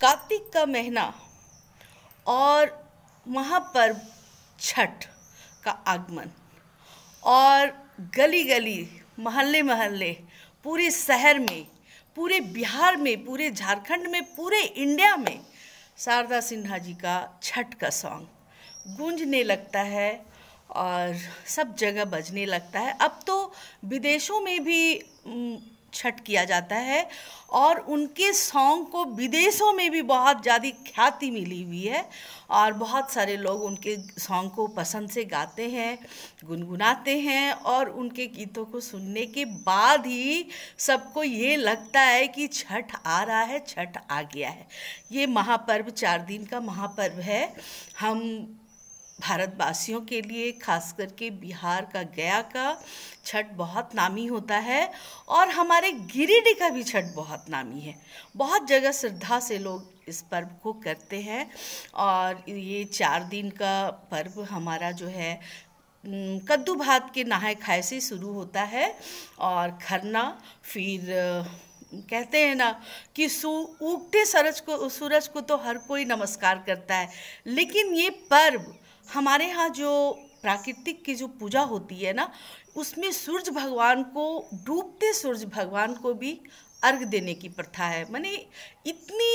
कार्तिक का महीना और महापर्व छठ का आगमन और गली गली महल्ले महल्ले पूरे शहर में पूरे बिहार में पूरे झारखंड में पूरे इंडिया में शारदा सिन्हा जी का छठ का सॉन्ग गूंजने लगता है और सब जगह बजने लगता है अब तो विदेशों में भी छठ किया जाता है और उनके सॉन्ग को विदेशों में भी बहुत ज़्यादा ख्याति मिली हुई है और बहुत सारे लोग उनके सॉन्ग को पसंद से गाते हैं गुनगुनाते हैं और उनके गीतों को सुनने के बाद ही सबको ये लगता है कि छठ आ रहा है छठ आ गया है ये महापर्व चार दिन का महापर्व है हम भारतवासियों के लिए खास करके बिहार का गया का छठ बहुत नामी होता है और हमारे गिरिडीह का भी छठ बहुत नामी है बहुत जगह श्रद्धा से लोग इस पर्व को करते हैं और ये चार दिन का पर्व हमारा जो है कद्दू भात के नहाए खाए से शुरू होता है और खरना फिर कहते हैं ना कि उगते सरज को सूरज को तो हर कोई नमस्कार करता है लेकिन ये पर्व हमारे यहाँ जो प्राकृतिक की जो पूजा होती है ना उसमें सूर्य भगवान को डूबते सूर्य भगवान को भी अर्घ देने की प्रथा है माने इतनी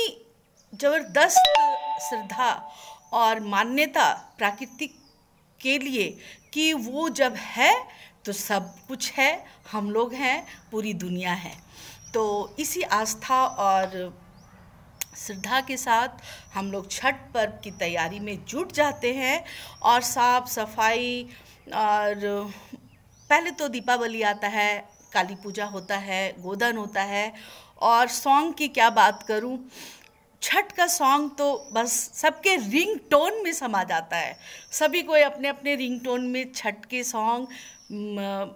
जबरदस्त श्रद्धा और मान्यता प्राकृतिक के लिए कि वो जब है तो सब कुछ है हम लोग हैं पूरी दुनिया है तो इसी आस्था और श्रद्धा के साथ हम लोग छठ पर्व की तैयारी में जुट जाते हैं और साफ सफाई और पहले तो दीपावली आता है काली पूजा होता है गोदन होता है और सॉन्ग की क्या बात करूं छठ का सॉन्ग तो बस सबके रिंग टोन में समा जाता है सभी कोई अपने अपने रिंग टोन में छठ के सॉन्ग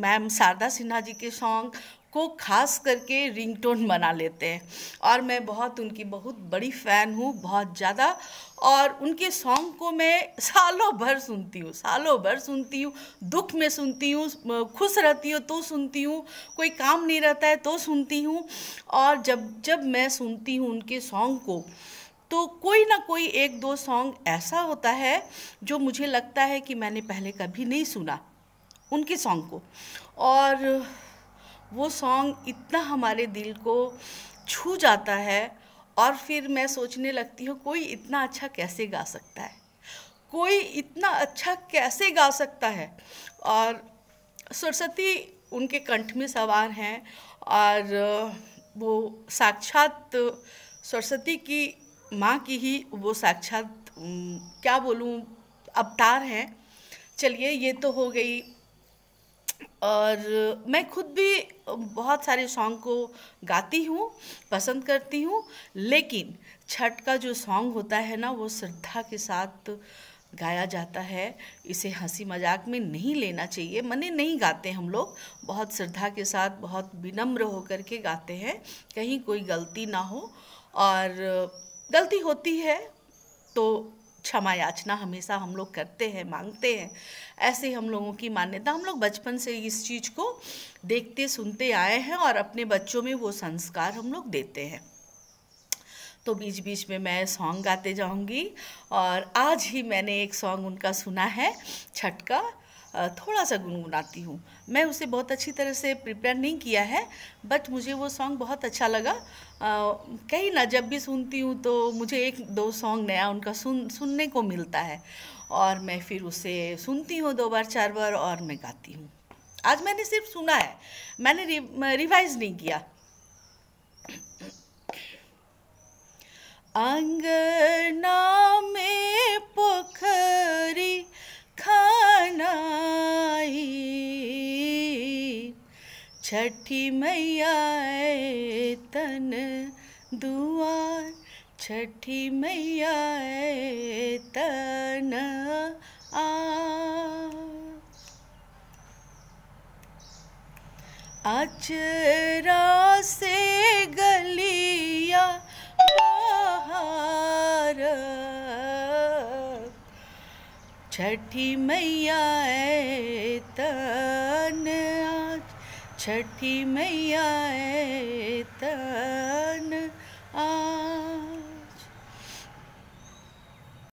मैम शारदा सिन्हा जी के सॉन्ग को खास करके रिंगटोन बना लेते हैं और मैं बहुत उनकी बहुत बड़ी फ़ैन हूँ बहुत ज़्यादा और उनके सॉन्ग को मैं सालों भर सुनती हूँ सालों भर सुनती हूँ दुख में सुनती हूँ खुश रहती हूँ तो सुनती हूँ कोई काम नहीं रहता है तो सुनती हूँ और जब जब मैं सुनती हूँ उनके सॉन्ग को तो कोई ना कोई एक दो सॉन्ग ऐसा होता है जो मुझे लगता है कि मैंने पहले कभी नहीं सुना उनके सॉन्ग को और वो सॉन्ग इतना हमारे दिल को छू जाता है और फिर मैं सोचने लगती हूँ कोई इतना अच्छा कैसे गा सकता है कोई इतना अच्छा कैसे गा सकता है और सरस्वती उनके कंठ में सवार हैं और वो साक्षात सरस्वती की माँ की ही वो साक्षात क्या बोलूँ अवतार हैं चलिए ये तो हो गई और मैं खुद भी बहुत सारे सॉन्ग को गाती हूँ पसंद करती हूँ लेकिन छठ का जो सॉन्ग होता है ना वो श्रद्धा के साथ गाया जाता है इसे हंसी मजाक में नहीं लेना चाहिए मने नहीं गाते हम लोग बहुत श्रद्धा के साथ बहुत विनम्र होकर के गाते हैं कहीं कोई गलती ना हो और गलती होती है तो क्षमा याचना हमेशा हम लोग करते हैं मांगते हैं ऐसे हम लोगों की मान्यता हम लोग बचपन से इस चीज़ को देखते सुनते आए हैं और अपने बच्चों में वो संस्कार हम लोग देते हैं तो बीच बीच में मैं सॉन्ग गाते जाऊंगी और आज ही मैंने एक सॉन्ग उनका सुना है छठ का थोड़ा सा गुनगुनाती हूँ मैं उसे बहुत अच्छी तरह से प्रिपेयर नहीं किया है बट मुझे वो सॉन्ग बहुत अच्छा लगा कहीं ना जब भी सुनती हूँ तो मुझे एक दो सॉन्ग नया उनका सुन सुनने को मिलता है और मैं फिर उसे सुनती हूँ दो बार चार बार और मैं गाती हूँ आज मैंने सिर्फ सुना है मैंने रिवाइज नहीं किया अंगना छठी मैया तन दुआर छठी मैया तन आ अचरा से गलिया बाहर छठी मैया तन छठी मैया तन आ